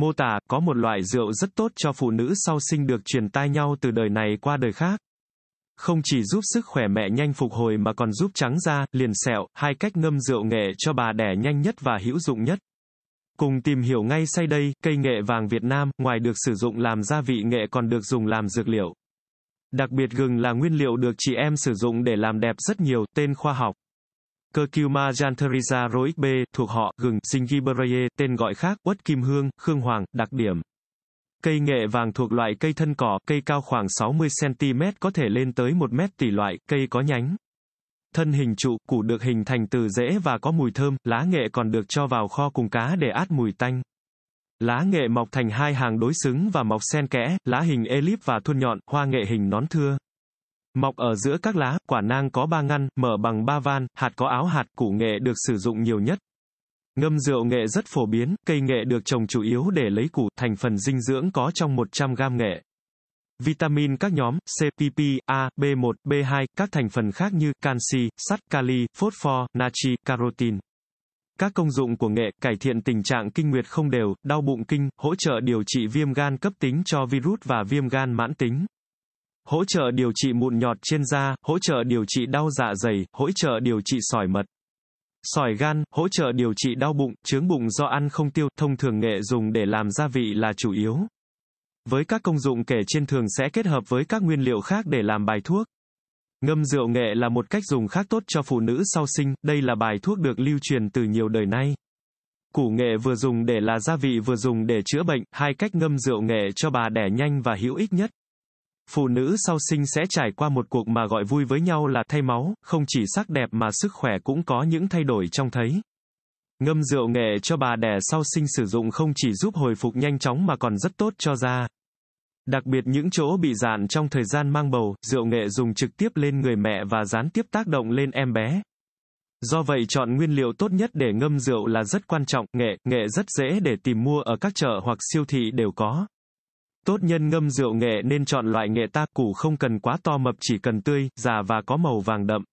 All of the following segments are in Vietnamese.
mô tả, có một loại rượu rất tốt cho phụ nữ sau sinh được truyền tai nhau từ đời này qua đời khác. Không chỉ giúp sức khỏe mẹ nhanh phục hồi mà còn giúp trắng da, liền sẹo, hai cách ngâm rượu nghệ cho bà đẻ nhanh nhất và hữu dụng nhất. Cùng tìm hiểu ngay say đây, cây nghệ vàng Việt Nam, ngoài được sử dụng làm gia vị nghệ còn được dùng làm dược liệu. Đặc biệt gừng là nguyên liệu được chị em sử dụng để làm đẹp rất nhiều, tên khoa học. Curcuma janteriza roxb thuộc họ gừng Zingibrae, tên gọi khác uất kim hương, khương hoàng, đặc điểm Cây nghệ vàng thuộc loại cây thân cỏ, cây cao khoảng 60cm có thể lên tới 1 mét tỷ loại, cây có nhánh. Thân hình trụ, củ được hình thành từ rễ và có mùi thơm, lá nghệ còn được cho vào kho cùng cá để át mùi tanh. Lá nghệ mọc thành hai hàng đối xứng và mọc sen kẽ, lá hình elip và thuôn nhọn, hoa nghệ hình nón thưa. Mọc ở giữa các lá, quả nang có ba ngăn, mở bằng ba van, hạt có áo hạt, củ nghệ được sử dụng nhiều nhất. Ngâm rượu nghệ rất phổ biến, cây nghệ được trồng chủ yếu để lấy củ, thành phần dinh dưỡng có trong 100 gram nghệ. Vitamin các nhóm C, PP, A, B1, B2, các thành phần khác như canxi, sắt, kali, phosphor, natri, carotin. Các công dụng của nghệ cải thiện tình trạng kinh nguyệt không đều, đau bụng kinh, hỗ trợ điều trị viêm gan cấp tính cho virus và viêm gan mãn tính hỗ trợ điều trị mụn nhọt trên da, hỗ trợ điều trị đau dạ dày, hỗ trợ điều trị sỏi mật. Sỏi gan, hỗ trợ điều trị đau bụng, chướng bụng do ăn không tiêu, thông thường nghệ dùng để làm gia vị là chủ yếu. Với các công dụng kể trên thường sẽ kết hợp với các nguyên liệu khác để làm bài thuốc. Ngâm rượu nghệ là một cách dùng khác tốt cho phụ nữ sau sinh, đây là bài thuốc được lưu truyền từ nhiều đời nay. Củ nghệ vừa dùng để là gia vị vừa dùng để chữa bệnh, hai cách ngâm rượu nghệ cho bà đẻ nhanh và hữu ích nhất. Phụ nữ sau sinh sẽ trải qua một cuộc mà gọi vui với nhau là thay máu, không chỉ sắc đẹp mà sức khỏe cũng có những thay đổi trong thấy. Ngâm rượu nghệ cho bà đẻ sau sinh sử dụng không chỉ giúp hồi phục nhanh chóng mà còn rất tốt cho da. Đặc biệt những chỗ bị dạn trong thời gian mang bầu, rượu nghệ dùng trực tiếp lên người mẹ và gián tiếp tác động lên em bé. Do vậy chọn nguyên liệu tốt nhất để ngâm rượu là rất quan trọng, nghệ, nghệ rất dễ để tìm mua ở các chợ hoặc siêu thị đều có. Tốt nhân ngâm rượu nghệ nên chọn loại nghệ ta củ không cần quá to mập chỉ cần tươi, già và có màu vàng đậm.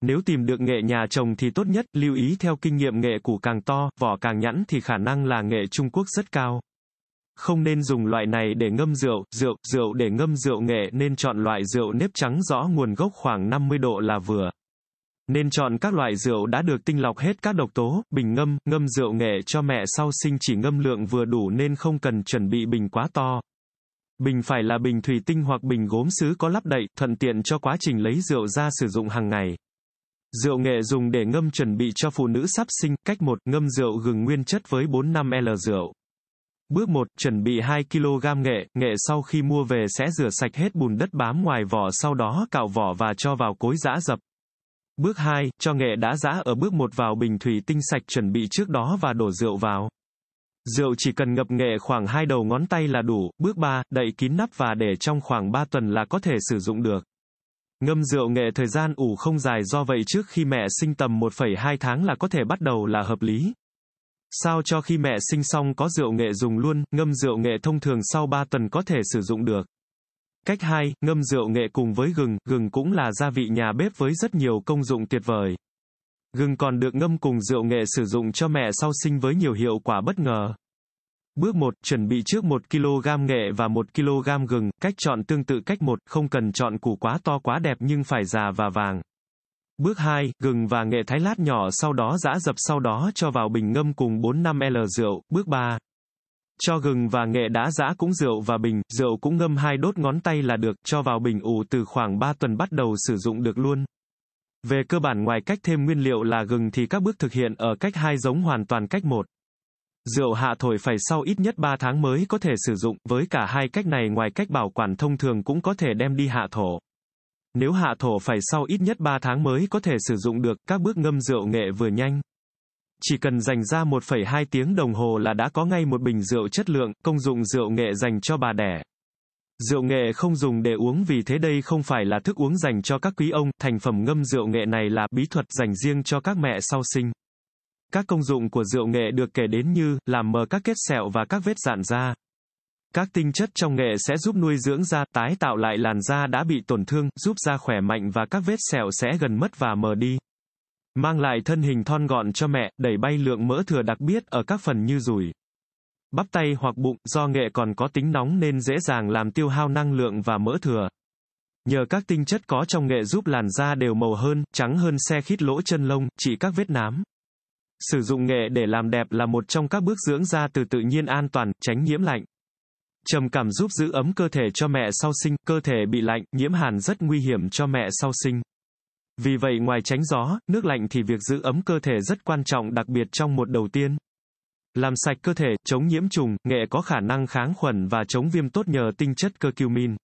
Nếu tìm được nghệ nhà trồng thì tốt nhất, lưu ý theo kinh nghiệm nghệ củ càng to, vỏ càng nhẵn thì khả năng là nghệ Trung Quốc rất cao. Không nên dùng loại này để ngâm rượu, rượu, rượu để ngâm rượu nghệ nên chọn loại rượu nếp trắng rõ nguồn gốc khoảng 50 độ là vừa nên chọn các loại rượu đã được tinh lọc hết các độc tố, bình ngâm, ngâm rượu nghệ cho mẹ sau sinh chỉ ngâm lượng vừa đủ nên không cần chuẩn bị bình quá to. Bình phải là bình thủy tinh hoặc bình gốm sứ có lắp đậy, thuận tiện cho quá trình lấy rượu ra sử dụng hàng ngày. Rượu nghệ dùng để ngâm chuẩn bị cho phụ nữ sắp sinh, cách 1, ngâm rượu gừng nguyên chất với 4-5 L rượu. Bước 1, chuẩn bị 2 kg nghệ, nghệ sau khi mua về sẽ rửa sạch hết bùn đất bám ngoài vỏ sau đó cạo vỏ và cho vào cối giã dập. Bước 2, cho nghệ đã giã ở bước 1 vào bình thủy tinh sạch chuẩn bị trước đó và đổ rượu vào. Rượu chỉ cần ngập nghệ khoảng hai đầu ngón tay là đủ. Bước 3, đậy kín nắp và để trong khoảng 3 tuần là có thể sử dụng được. Ngâm rượu nghệ thời gian ủ không dài do vậy trước khi mẹ sinh tầm 1,2 tháng là có thể bắt đầu là hợp lý. Sao cho khi mẹ sinh xong có rượu nghệ dùng luôn, ngâm rượu nghệ thông thường sau 3 tuần có thể sử dụng được. Cách 2, ngâm rượu nghệ cùng với gừng, gừng cũng là gia vị nhà bếp với rất nhiều công dụng tuyệt vời. Gừng còn được ngâm cùng rượu nghệ sử dụng cho mẹ sau sinh với nhiều hiệu quả bất ngờ. Bước 1, chuẩn bị trước 1 kg nghệ và 1 kg gừng, cách chọn tương tự cách 1, không cần chọn củ quá to quá đẹp nhưng phải già và vàng. Bước 2, gừng và nghệ thái lát nhỏ sau đó giã dập sau đó cho vào bình ngâm cùng 4-5 l rượu. Bước 3, cho gừng và nghệ đã giã cũng rượu và bình, rượu cũng ngâm hai đốt ngón tay là được, cho vào bình ủ từ khoảng 3 tuần bắt đầu sử dụng được luôn. Về cơ bản ngoài cách thêm nguyên liệu là gừng thì các bước thực hiện ở cách hai giống hoàn toàn cách một. Rượu hạ thổi phải sau ít nhất 3 tháng mới có thể sử dụng, với cả hai cách này ngoài cách bảo quản thông thường cũng có thể đem đi hạ thổ. Nếu hạ thổ phải sau ít nhất 3 tháng mới có thể sử dụng được, các bước ngâm rượu nghệ vừa nhanh, chỉ cần dành ra 1,2 tiếng đồng hồ là đã có ngay một bình rượu chất lượng, công dụng rượu nghệ dành cho bà đẻ. Rượu nghệ không dùng để uống vì thế đây không phải là thức uống dành cho các quý ông, thành phẩm ngâm rượu nghệ này là bí thuật dành riêng cho các mẹ sau sinh. Các công dụng của rượu nghệ được kể đến như, làm mờ các kết sẹo và các vết dạn da. Các tinh chất trong nghệ sẽ giúp nuôi dưỡng da, tái tạo lại làn da đã bị tổn thương, giúp da khỏe mạnh và các vết sẹo sẽ gần mất và mờ đi mang lại thân hình thon gọn cho mẹ, đẩy bay lượng mỡ thừa đặc biệt ở các phần như đùi, bắp tay hoặc bụng, do nghệ còn có tính nóng nên dễ dàng làm tiêu hao năng lượng và mỡ thừa. Nhờ các tinh chất có trong nghệ giúp làn da đều màu hơn, trắng hơn xe khít lỗ chân lông, trị các vết nám. Sử dụng nghệ để làm đẹp là một trong các bước dưỡng da từ tự nhiên an toàn, tránh nhiễm lạnh. Trầm cảm giúp giữ ấm cơ thể cho mẹ sau sinh, cơ thể bị lạnh, nhiễm hàn rất nguy hiểm cho mẹ sau sinh. Vì vậy ngoài tránh gió, nước lạnh thì việc giữ ấm cơ thể rất quan trọng đặc biệt trong một đầu tiên. Làm sạch cơ thể, chống nhiễm trùng, nghệ có khả năng kháng khuẩn và chống viêm tốt nhờ tinh chất curcumin.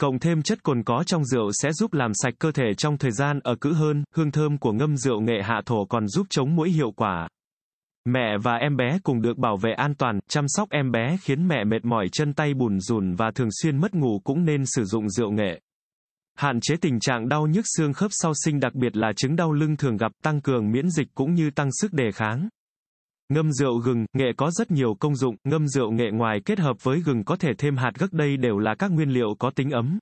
Cộng thêm chất cồn có trong rượu sẽ giúp làm sạch cơ thể trong thời gian ở cữ hơn, hương thơm của ngâm rượu nghệ hạ thổ còn giúp chống mũi hiệu quả. Mẹ và em bé cùng được bảo vệ an toàn, chăm sóc em bé khiến mẹ mệt mỏi chân tay bùn rùn và thường xuyên mất ngủ cũng nên sử dụng rượu nghệ. Hạn chế tình trạng đau nhức xương khớp sau sinh đặc biệt là chứng đau lưng thường gặp, tăng cường miễn dịch cũng như tăng sức đề kháng. Ngâm rượu gừng, nghệ có rất nhiều công dụng, ngâm rượu nghệ ngoài kết hợp với gừng có thể thêm hạt gấc đây đều là các nguyên liệu có tính ấm.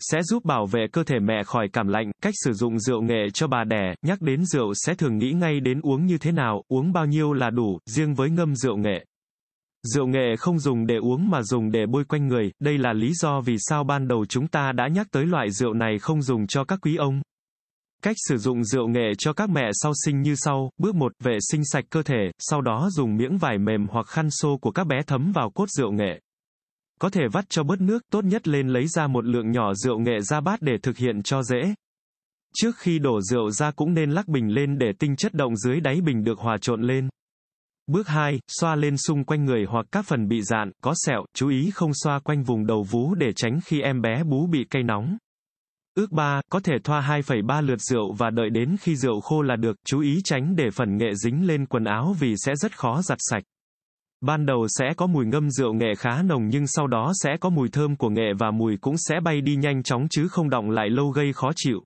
Sẽ giúp bảo vệ cơ thể mẹ khỏi cảm lạnh, cách sử dụng rượu nghệ cho bà đẻ, nhắc đến rượu sẽ thường nghĩ ngay đến uống như thế nào, uống bao nhiêu là đủ, riêng với ngâm rượu nghệ. Rượu nghệ không dùng để uống mà dùng để bôi quanh người, đây là lý do vì sao ban đầu chúng ta đã nhắc tới loại rượu này không dùng cho các quý ông. Cách sử dụng rượu nghệ cho các mẹ sau sinh như sau, bước 1, vệ sinh sạch cơ thể, sau đó dùng miếng vải mềm hoặc khăn xô của các bé thấm vào cốt rượu nghệ. Có thể vắt cho bớt nước, tốt nhất lên lấy ra một lượng nhỏ rượu nghệ ra bát để thực hiện cho dễ. Trước khi đổ rượu ra cũng nên lắc bình lên để tinh chất động dưới đáy bình được hòa trộn lên. Bước 2, xoa lên xung quanh người hoặc các phần bị dạn, có sẹo, chú ý không xoa quanh vùng đầu vú để tránh khi em bé bú bị cay nóng. Ước 3, có thể thoa 2,3 lượt rượu và đợi đến khi rượu khô là được, chú ý tránh để phần nghệ dính lên quần áo vì sẽ rất khó giặt sạch. Ban đầu sẽ có mùi ngâm rượu nghệ khá nồng nhưng sau đó sẽ có mùi thơm của nghệ và mùi cũng sẽ bay đi nhanh chóng chứ không động lại lâu gây khó chịu.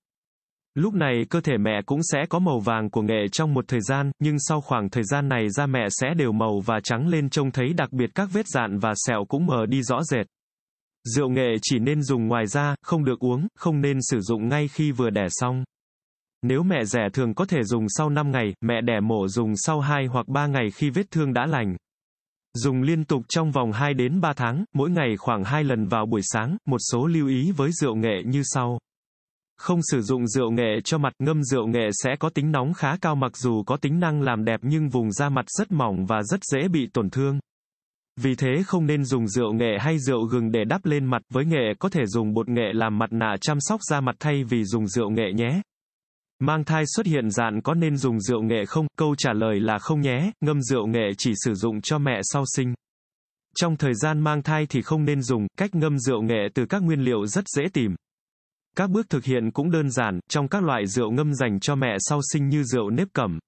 Lúc này cơ thể mẹ cũng sẽ có màu vàng của nghệ trong một thời gian, nhưng sau khoảng thời gian này da mẹ sẽ đều màu và trắng lên trông thấy đặc biệt các vết dạn và sẹo cũng mờ đi rõ rệt. Rượu nghệ chỉ nên dùng ngoài da, không được uống, không nên sử dụng ngay khi vừa đẻ xong. Nếu mẹ đẻ thường có thể dùng sau 5 ngày, mẹ đẻ mổ dùng sau 2 hoặc 3 ngày khi vết thương đã lành. Dùng liên tục trong vòng 2 đến 3 tháng, mỗi ngày khoảng 2 lần vào buổi sáng, một số lưu ý với rượu nghệ như sau. Không sử dụng rượu nghệ cho mặt ngâm rượu nghệ sẽ có tính nóng khá cao mặc dù có tính năng làm đẹp nhưng vùng da mặt rất mỏng và rất dễ bị tổn thương. Vì thế không nên dùng rượu nghệ hay rượu gừng để đắp lên mặt, với nghệ có thể dùng bột nghệ làm mặt nạ chăm sóc da mặt thay vì dùng rượu nghệ nhé. Mang thai xuất hiện dạn có nên dùng rượu nghệ không? Câu trả lời là không nhé, ngâm rượu nghệ chỉ sử dụng cho mẹ sau sinh. Trong thời gian mang thai thì không nên dùng, cách ngâm rượu nghệ từ các nguyên liệu rất dễ tìm. Các bước thực hiện cũng đơn giản, trong các loại rượu ngâm dành cho mẹ sau sinh như rượu nếp cẩm.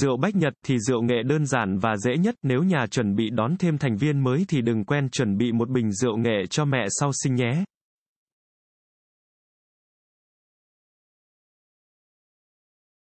Rượu bách nhật thì rượu nghệ đơn giản và dễ nhất, nếu nhà chuẩn bị đón thêm thành viên mới thì đừng quen chuẩn bị một bình rượu nghệ cho mẹ sau sinh nhé.